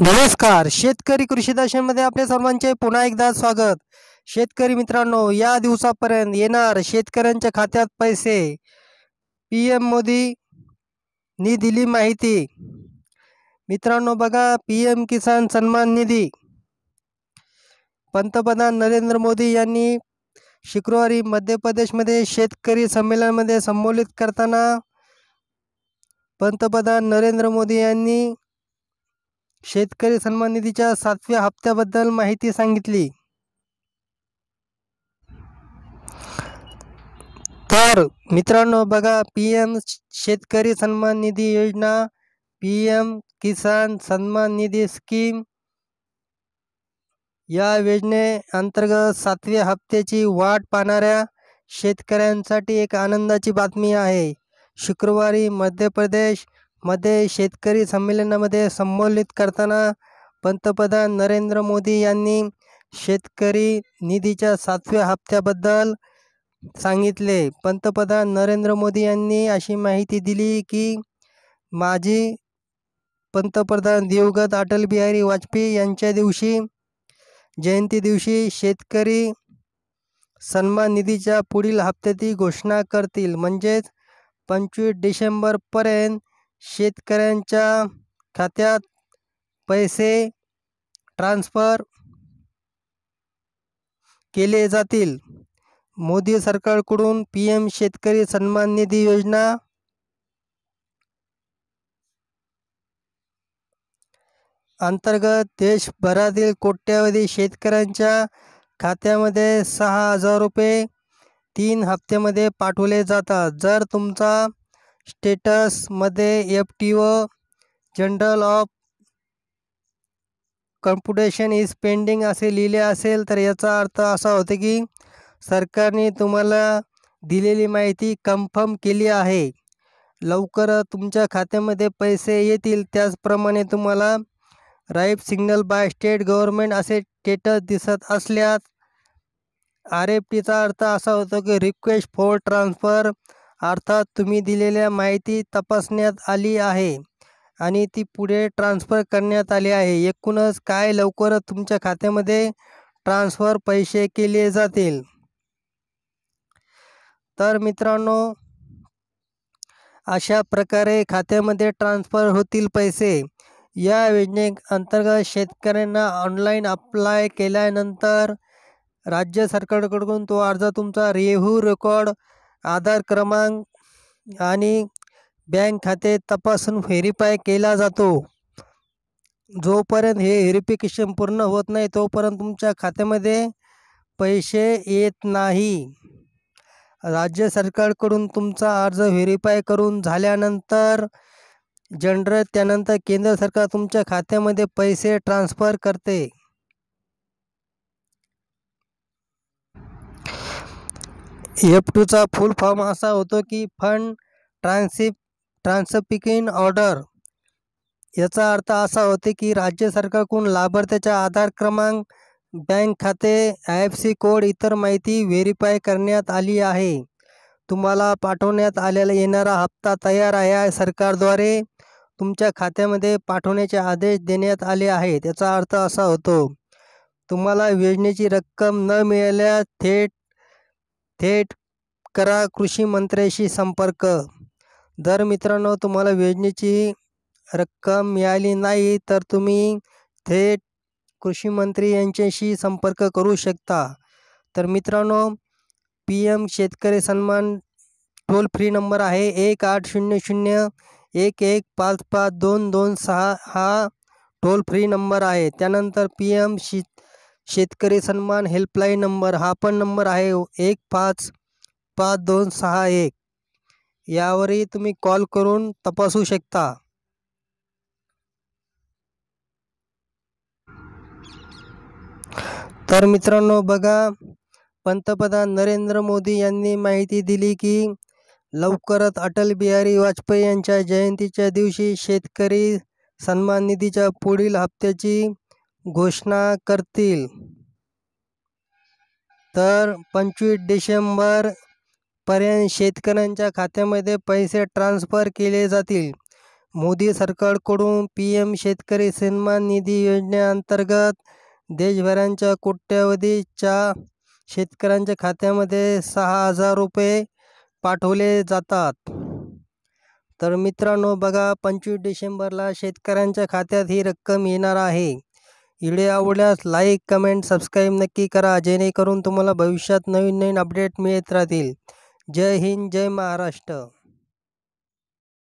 नमस्कार शेतकरी कृषी दर्शनमध्ये आपल्या सर्वांचे पुन्हा एकदा स्वागत शेतकरी मित्रांनो या दिवसापर्यंत येणार शेतकऱ्यांच्या खात्यात पैसे पी एम मोदीनी दिली माहिती मित्रांनो बघा पी एम किसान सन्मान निधी पंतप्रधान नरेंद्र मोदी यांनी शुक्रवारी मध्य प्रदेशमध्ये शेतकरी संमेलनामध्ये संबोधित करताना पंतप्रधान नरेंद्र मोदी यांनी शेतकरी सन्मान निधीच्या सातव्या हप्त्याबद्दल माहिती सांगितली तर मित्रांनो बघा पी एम शेतकरी सन्मान निधी योजना पी एम किसान सन्मान निधी स्कीम या योजने अंतर्गत सातव्या हप्त्याची वाट पाहणाऱ्या शेतकऱ्यांसाठी एक आनंदाची बातमी आहे शुक्रवारी मध्य प्रदेशमध्ये शेतकरी संमेलनामध्ये संबोधित करताना पंतप्रधान नरेंद्र मोदी यांनी शेतकरी निधीच्या सातव्या हप्त्याबद्दल सांगितले पंतप्रधान नरेंद्र मोदी यांनी अशी माहिती दिली की माजी पंतप्रधान दिवगत अटल बिहारी वाजपेयी यांच्या दिवशी जयंती दिवशी शेतकरी सन्मान निधीच्या पुढील हप्त्याची घोषणा करतील म्हणजेच पंचवीस डिसेंबरपर्यंत शेतकऱ्यांच्या खात्यात पैसे ट्रान्सफर केले जातील मोदी सरकारकडून पी एम शेतकरी सन्मान निधी योजना अंतर्गत देशभरातील कोट्यावधी शेतकऱ्यांच्या खात्यामध्ये सहा हजार रुपये तीन हप्त्यामध्ये पाठवले जातात जर तुमचा स्टेटसमध्ये F T O general of computation is pending असे लिहिले असेल तर याचा अर्थ असा होतो की सरकारने तुम्हाला दिलेली माहिती कन्फर्म केली आहे लवकर तुमच्या खात्यामध्ये पैसे येतील त्याचप्रमाणे तुम्हाला right signal by state government असे स्टेटस दिसत असल्यास आर एफ टीचा अर्थ असा होतो की रिक्वेस्ट फॉर ट्रान्सफर अर्थात तुम्ही दिलेल्या माहिती तपासण्यात आली आहे आणि ती पुढे ट्रान्सफर करण्यात आली आहे एकूणच काय लवकरच तुमच्या खात्यामध्ये ट्रान्सफर पैसे केले जातील तर मित्रांनो अशा प्रकारे खात्यामध्ये ट्रान्सफर होतील पैसे या योजने अंतर्गत शेतकऱ्यांना ऑनलाईन अप्लाय केल्यानंतर राज्य सरकारकडून तो अर्ज तुमचा रेहू रेकॉर्ड आधार क्रमांक आणि बँक खाते तपासून व्हेरीफाय केला जातो जोपर्यंत हे व्हेरिफिकेशन पूर्ण होत नाही तोपर्यंत तुमच्या खात्यामध्ये पैसे येत नाही राज्य सरकारकडून तुमचा अर्ज व्हेरीफाय करून झाल्यानंतर जनरल त्यानंतर केंद्र सरकार तुमच्या खात्यामध्ये पैसे ट्रान्स्फर करते एफ टूचा फुल फॉर्म असा होतो की फंड ट्रान्सिप ट्रान्सपिकिंग ऑर्डर याचा अर्थ असा होते की राज्य सरकारकडून लाभार्थ्याच्या आधार क्रमांक बँक खाते आय एफ सी कोड इतर माहिती व्हेरीफाय करण्यात आली आहे तुम्हाला पाठवण्यात आलेला येणारा हप्ता तयार आहे सरकारद्वारे तुमच्या खात्यामध्ये पाठवण्याचे आदेश देण्यात आले आहेत याचा अर्थ असा होतो तुम्हाला योजनेची रक्कम न मिळाल्यास थेट थेट करा कृषी मंत्र्याशी संपर्क जर मित्रांनो तुम्हाला योजनेची रक्कम मिळाली नाही तर तुम्ही थेट कृषी मंत्री यांच्याशी संपर्क करू शकता तर मित्रांनो पी एम शेतकरी सन्मान टोल फ्री नंबर आहे एक आठ शून्य शून्य एक एक पाच पाच दोन दोन सहा हा टोल फ्री नंबर आहे त्यानंतर पी एम शी शेतकरी सन्मान हेल्पलाईन नंबर हा पण नंबर आहे एक पाच पाच दोन सहा एक यावरही तुम्ही कॉल करून तपासू शकता तर मित्रांनो बघा पंतप्रधान नरेंद्र मोदी यांनी माहिती दिली की लवकरच अटल बिहारी वाजपेयी यांच्या जयंतीच्या दिवशी शेतकरी सन्मान निधीच्या पुढील हप्त्याची घोषणा करतील तर पंचवीस डिसेंबर पर्यंत शेतकऱ्यांच्या खात्यामध्ये पैसे ट्रान्स्फर केले जातील मोदी सरकारकडून पी एम शेतकरी सन्मान निधी योजनेअंतर्गत देशभरांच्या कोट्यावधीच्या शेतकऱ्यांच्या खात्यामध्ये सहा हजार रुपये पाठवले जातात तर मित्रांनो बघा पंचवीस डिसेंबरला शेतकऱ्यांच्या खात्यात ही रक्कम येणार आहे व्हिडिओ आवडल्यास लाईक कमेंट सबस्क्राईब नक्की करा जेणेकरून तुम्हाला भविष्यात नवीन नवीन अपडेट मिळत राहतील जय हिंद जय महाराष्ट्र